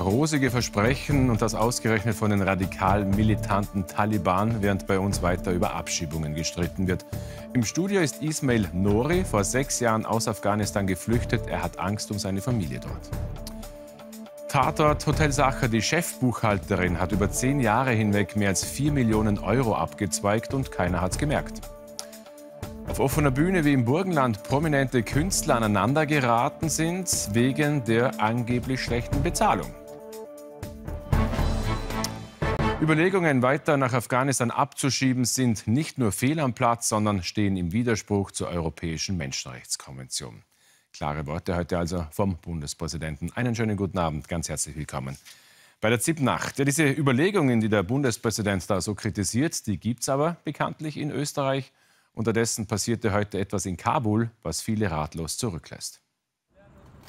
rosige Versprechen und das ausgerechnet von den radikal militanten Taliban, während bei uns weiter über Abschiebungen gestritten wird. Im Studio ist Ismail Nori, vor sechs Jahren aus Afghanistan geflüchtet. Er hat Angst um seine Familie dort. Tatort Hotel Sacher, die Chefbuchhalterin, hat über zehn Jahre hinweg mehr als 4 Millionen Euro abgezweigt und keiner hat's gemerkt. Auf offener Bühne wie im Burgenland prominente Künstler aneinander geraten sind wegen der angeblich schlechten Bezahlung. Überlegungen, weiter nach Afghanistan abzuschieben, sind nicht nur fehl am Platz, sondern stehen im Widerspruch zur Europäischen Menschenrechtskonvention. Klare Worte heute also vom Bundespräsidenten. Einen schönen guten Abend, ganz herzlich willkommen. Bei der ZIP-Nacht. Ja, diese Überlegungen, die der Bundespräsident da so kritisiert, die gibt es aber bekanntlich in Österreich. Unterdessen passierte heute etwas in Kabul, was viele ratlos zurücklässt.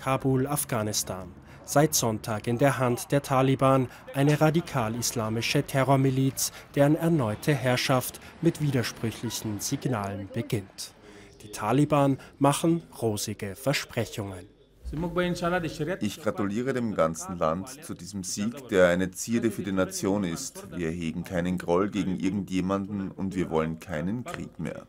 Kabul, Afghanistan seit Sonntag in der Hand der Taliban, eine radikal-islamische Terrormiliz, deren erneute Herrschaft mit widersprüchlichen Signalen beginnt. Die Taliban machen rosige Versprechungen. Ich gratuliere dem ganzen Land zu diesem Sieg, der eine Zierde für die Nation ist. Wir hegen keinen Groll gegen irgendjemanden und wir wollen keinen Krieg mehr.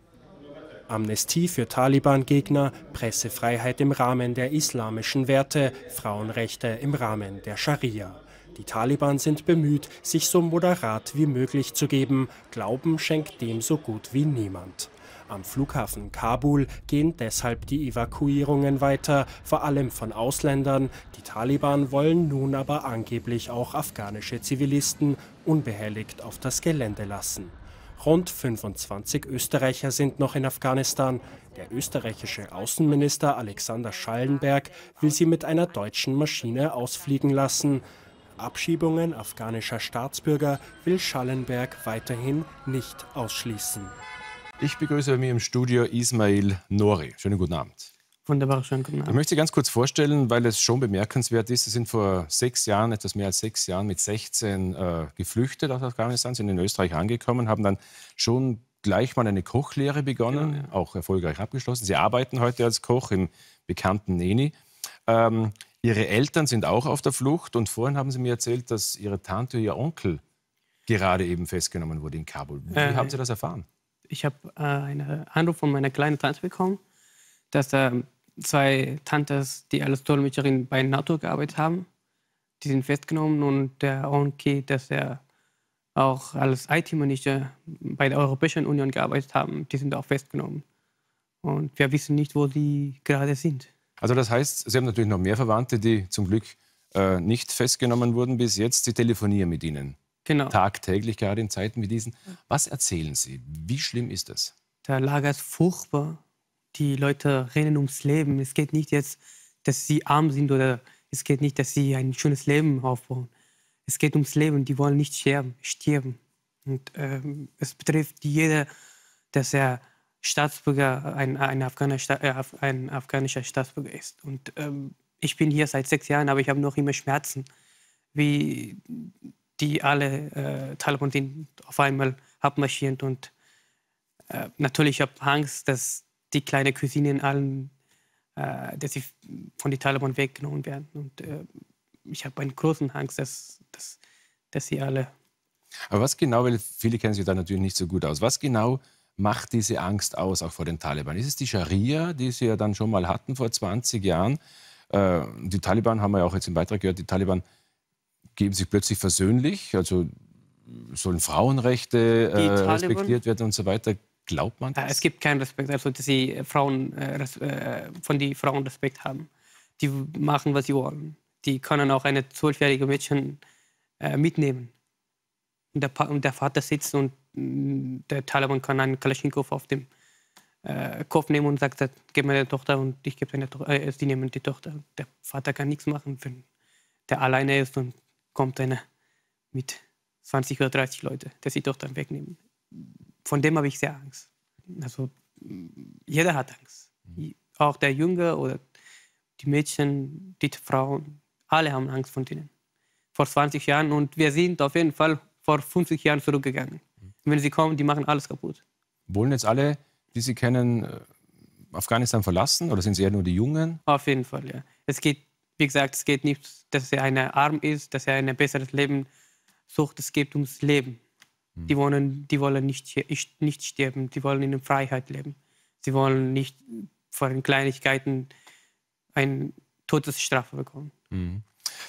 Amnestie für Taliban-Gegner, Pressefreiheit im Rahmen der islamischen Werte, Frauenrechte im Rahmen der Scharia. Die Taliban sind bemüht, sich so moderat wie möglich zu geben. Glauben schenkt dem so gut wie niemand. Am Flughafen Kabul gehen deshalb die Evakuierungen weiter, vor allem von Ausländern. Die Taliban wollen nun aber angeblich auch afghanische Zivilisten unbehelligt auf das Gelände lassen. Rund 25 Österreicher sind noch in Afghanistan. Der österreichische Außenminister Alexander Schallenberg will sie mit einer deutschen Maschine ausfliegen lassen. Abschiebungen afghanischer Staatsbürger will Schallenberg weiterhin nicht ausschließen. Ich begrüße bei mir im Studio Ismail Nori. Schönen guten Abend. Wunderbar, schönen guten Abend. Ich möchte Sie ganz kurz vorstellen, weil es schon bemerkenswert ist. Sie sind vor sechs Jahren, etwas mehr als sechs Jahren, mit 16 äh, geflüchtet aus Afghanistan, sind in Österreich angekommen, haben dann schon gleich mal eine Kochlehre begonnen, ja, genau, ja. auch erfolgreich abgeschlossen. Sie arbeiten heute als Koch im bekannten Neni. Ähm, ihre Eltern sind auch auf der Flucht und vorhin haben Sie mir erzählt, dass Ihre Tante Ihr Onkel gerade eben festgenommen wurde in Kabul. Wie äh, haben Sie das erfahren? Ich habe äh, einen Anruf von meiner kleinen Tante bekommen, dass er ähm, zwei Tantes, die als Dolmetscherin bei NATO gearbeitet haben. Die sind festgenommen und der Onkel, dass er auch als IT-Manager bei der Europäischen Union gearbeitet haben, die sind auch festgenommen. Und wir wissen nicht, wo die gerade sind. Also das heißt, Sie haben natürlich noch mehr Verwandte, die zum Glück äh, nicht festgenommen wurden bis jetzt. Sie telefonieren mit ihnen. Genau. Tagtäglich, gerade in Zeiten wie diesen. Was erzählen Sie? Wie schlimm ist das? Der Lager ist furchtbar die Leute reden ums Leben. Es geht nicht jetzt, dass sie arm sind oder es geht nicht, dass sie ein schönes Leben aufbauen. Es geht ums Leben. Die wollen nicht sterben. sterben. Und ähm, es betrifft jeder, dass er Staatsbürger, ein, ein, afghanischer, äh, ein afghanischer Staatsbürger ist. Und ähm, ich bin hier seit sechs Jahren, aber ich habe noch immer Schmerzen, wie die alle äh, Taliban auf einmal abmarschieren. Und äh, natürlich habe ich Angst, dass die kleine Cuisine in allen, äh, dass sie von den Taliban weggenommen werden. Und äh, ich habe einen großen Angst, dass, dass, dass sie alle. Aber was genau, weil viele kennen sich da natürlich nicht so gut aus, was genau macht diese Angst aus, auch vor den Taliban? Ist es die Scharia, die sie ja dann schon mal hatten vor 20 Jahren? Äh, die Taliban, haben wir ja auch jetzt im Beitrag gehört, die Taliban geben sich plötzlich versöhnlich, also sollen Frauenrechte äh, respektiert werden und so weiter. Glaubt man äh, das? Es gibt keinen Respekt, also dass die Frauen, äh, äh von den Frauen Respekt haben. Die machen, was sie wollen. Die können auch eine zwölfjährige Mädchen äh, mitnehmen. Und der, und der, Vater sitzt und mm, der Taliban kann einen Kalaschnikow auf dem äh, Kopf nehmen und sagt, gib mir deine Tochter und ich gebe deine Tochter, äh, die nehmen die Tochter. Der Vater kann nichts machen, wenn der alleine ist und kommt einer mit 20 oder 30 Leute, der die Tochter wegnehmen von dem habe ich sehr Angst. Also jeder hat Angst. Mhm. Auch der Junge oder die Mädchen, die Frauen, alle haben Angst von denen. Vor 20 Jahren und wir sind auf jeden Fall vor 50 Jahren zurückgegangen. Mhm. Wenn sie kommen, die machen alles kaputt. Wollen jetzt alle, die Sie kennen, äh, Afghanistan verlassen oder sind sie eher nur die Jungen? Auf jeden Fall, ja. Es geht, wie gesagt, es geht nicht, dass er einer arm ist, dass er ein besseres Leben sucht. Es geht ums Leben. Hm. Die, wollen, die wollen nicht, nicht sterben, die wollen in Freiheit leben. Sie wollen nicht vor den Kleinigkeiten eine Todesstrafe bekommen. Hm.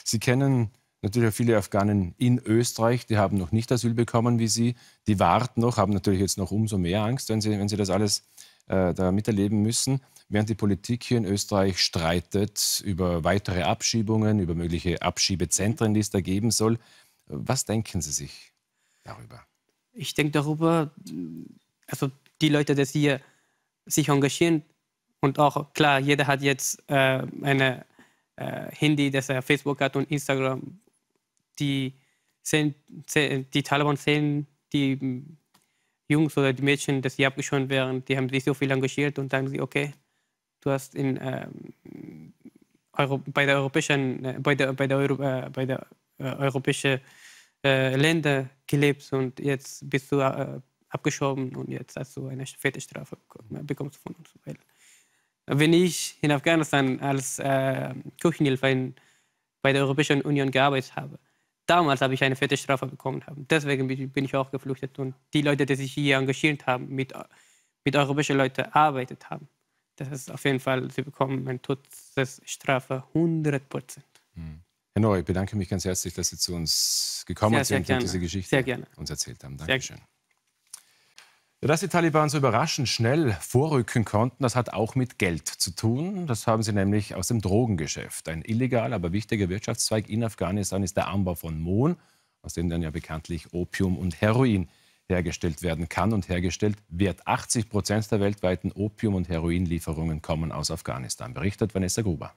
Sie kennen natürlich auch viele Afghanen in Österreich, die haben noch nicht Asyl bekommen wie Sie. Die warten noch, haben natürlich jetzt noch umso mehr Angst, wenn sie, wenn sie das alles äh, da miterleben müssen. Während die Politik hier in Österreich streitet über weitere Abschiebungen, über mögliche Abschiebezentren, die es da geben soll. Was denken Sie sich darüber? ich denke darüber, also die Leute, die hier sich engagieren und auch klar, jeder hat jetzt äh, ein äh, Handy, das er Facebook hat und Instagram, die sehen, die Taliban sehen die hm, Jungs oder die Mädchen, dass sie abgeschoren werden, die haben sich so viel engagiert und sagen sie, okay, du hast in, äh, Euro, bei der europäischen, äh, bei der, bei der, Euro, äh, bei der äh, europäischen äh, Länder gelebt und jetzt bist du äh, abgeschoben und jetzt hast du eine fette Strafe bekommst äh, von uns. Weil wenn ich in Afghanistan als äh, Küchenhilfe in, bei der Europäischen Union gearbeitet habe, damals habe ich eine fette Strafe bekommen. Deswegen bin ich auch geflüchtet. Und die Leute, die sich hier engagiert haben, mit, mit europäischen Leuten arbeitet haben, das ist auf jeden Fall, sie bekommen eine Todesstrafe 100 Prozent. Mhm. Herr Neu, ich bedanke mich ganz herzlich, dass Sie zu uns gekommen sehr, sind sehr und diese Geschichte uns erzählt haben. Dankeschön. Ja, dass die Taliban so überraschend schnell vorrücken konnten, das hat auch mit Geld zu tun. Das haben sie nämlich aus dem Drogengeschäft. Ein illegaler, aber wichtiger Wirtschaftszweig in Afghanistan ist der Anbau von Mohn, aus dem dann ja bekanntlich Opium und Heroin hergestellt werden kann und hergestellt wird. 80 Prozent der weltweiten Opium- und Heroinlieferungen kommen aus Afghanistan. Berichtet Vanessa Gruber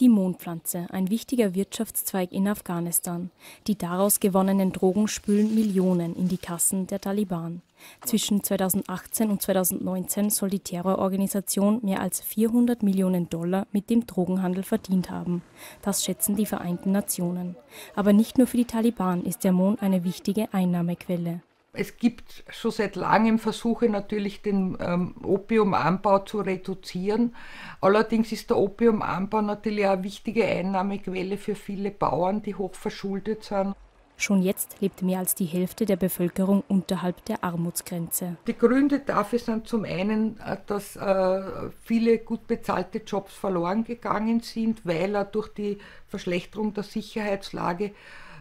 die Mondpflanze, ein wichtiger Wirtschaftszweig in Afghanistan. Die daraus gewonnenen Drogen spülen Millionen in die Kassen der Taliban. Zwischen 2018 und 2019 soll die Terrororganisation mehr als 400 Millionen Dollar mit dem Drogenhandel verdient haben. Das schätzen die Vereinten Nationen. Aber nicht nur für die Taliban ist der Mond eine wichtige Einnahmequelle. Es gibt schon seit langem Versuche natürlich, den ähm, Opiumanbau zu reduzieren. Allerdings ist der Opiumanbau natürlich auch eine wichtige Einnahmequelle für viele Bauern, die hoch verschuldet sind. Schon jetzt lebt mehr als die Hälfte der Bevölkerung unterhalb der Armutsgrenze. Die Gründe dafür sind zum einen, äh, dass äh, viele gut bezahlte Jobs verloren gegangen sind, weil er durch die Verschlechterung der Sicherheitslage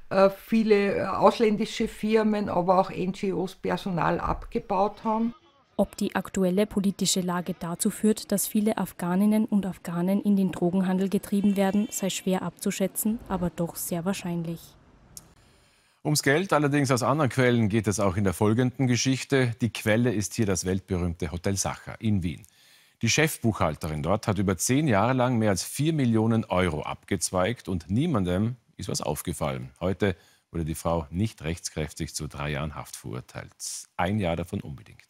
äh, viele äh, ausländische Firmen, aber auch NGOs Personal abgebaut haben. Ob die aktuelle politische Lage dazu führt, dass viele Afghaninnen und Afghanen in den Drogenhandel getrieben werden, sei schwer abzuschätzen, aber doch sehr wahrscheinlich. Ums Geld allerdings aus anderen Quellen geht es auch in der folgenden Geschichte. Die Quelle ist hier das weltberühmte Hotel Sacher in Wien. Die Chefbuchhalterin dort hat über zehn Jahre lang mehr als vier Millionen Euro abgezweigt und niemandem ist was aufgefallen. Heute wurde die Frau nicht rechtskräftig zu drei Jahren Haft verurteilt. Ein Jahr davon unbedingt.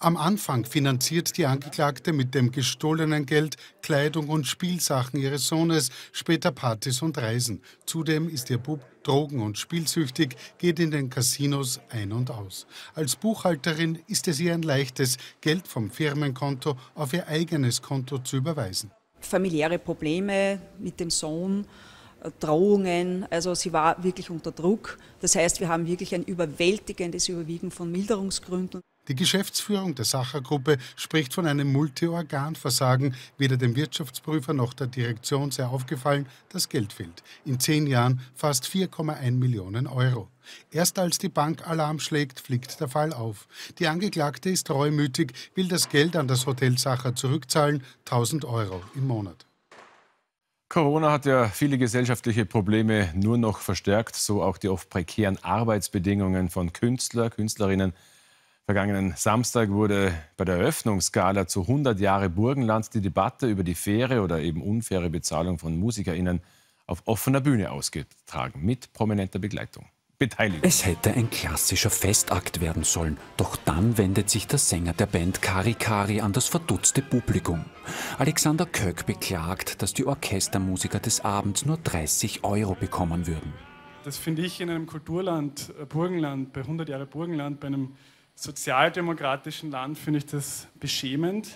Am Anfang finanziert die Angeklagte mit dem gestohlenen Geld Kleidung und Spielsachen ihres Sohnes, später Partys und Reisen. Zudem ist ihr Bub drogen- und spielsüchtig, geht in den Casinos ein und aus. Als Buchhalterin ist es ihr ein leichtes, Geld vom Firmenkonto auf ihr eigenes Konto zu überweisen. Familiäre Probleme mit dem Sohn, Drohungen. Also sie war wirklich unter Druck. Das heißt, wir haben wirklich ein überwältigendes Überwiegen von Milderungsgründen. Die Geschäftsführung der Sachergruppe spricht von einem Multiorganversagen. Weder dem Wirtschaftsprüfer noch der Direktion sei aufgefallen, dass Geld fehlt. In zehn Jahren fast 4,1 Millionen Euro. Erst als die Bank Alarm schlägt, fliegt der Fall auf. Die Angeklagte ist reumütig, will das Geld an das Hotel Sacher zurückzahlen, 1000 Euro im Monat. Corona hat ja viele gesellschaftliche Probleme nur noch verstärkt, so auch die oft prekären Arbeitsbedingungen von Künstler, Künstlerinnen. Vergangenen Samstag wurde bei der Eröffnungsgala zu 100 Jahre Burgenland die Debatte über die faire oder eben unfaire Bezahlung von Musikerinnen auf offener Bühne ausgetragen, mit prominenter Begleitung. Beteiligung. Es hätte ein klassischer Festakt werden sollen, doch dann wendet sich der Sänger der Band Kari Kari an das verdutzte Publikum. Alexander Köck beklagt, dass die Orchestermusiker des Abends nur 30 Euro bekommen würden. Das finde ich in einem Kulturland, äh, Burgenland, bei 100 Jahre Burgenland, bei einem sozialdemokratischen Land, finde ich das beschämend.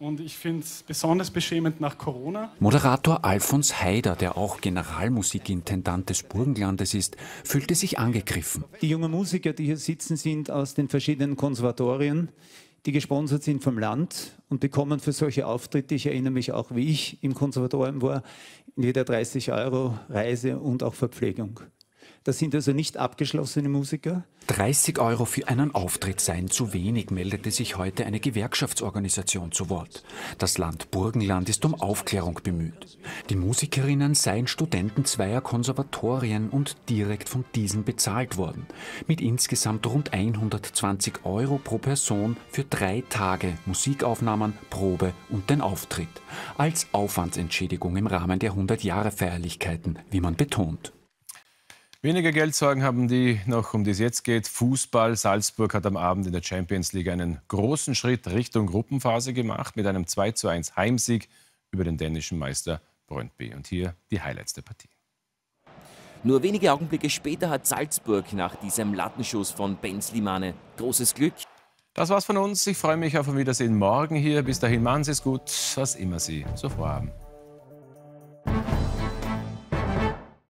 Und ich finde es besonders beschämend nach Corona. Moderator Alfons Haider, der auch Generalmusikintendant des Burgenlandes ist, fühlte sich angegriffen. Die jungen Musiker, die hier sitzen, sind aus den verschiedenen Konservatorien, die gesponsert sind vom Land und bekommen für solche Auftritte, ich erinnere mich auch, wie ich im Konservatorium war, in jeder 30 Euro Reise und auch Verpflegung. Das sind also nicht abgeschlossene Musiker. 30 Euro für einen Auftritt seien zu wenig, meldete sich heute eine Gewerkschaftsorganisation zu Wort. Das Land Burgenland ist um Aufklärung bemüht. Die Musikerinnen seien Studenten zweier Konservatorien und direkt von diesen bezahlt worden. Mit insgesamt rund 120 Euro pro Person für drei Tage Musikaufnahmen, Probe und den Auftritt. Als Aufwandsentschädigung im Rahmen der 100 Jahre Feierlichkeiten, wie man betont. Weniger Geldsorgen haben die noch, um die es jetzt geht. Fußball. Salzburg hat am Abend in der Champions League einen großen Schritt Richtung Gruppenphase gemacht mit einem 2 zu 1 Heimsieg über den dänischen Meister Brøndby. Und hier die Highlights der Partie. Nur wenige Augenblicke später hat Salzburg nach diesem Lattenschuss von Ben Slimane großes Glück. Das war's von uns. Ich freue mich auf ein Wiedersehen morgen hier. Bis dahin machen Sie es gut, was immer Sie so vorhaben.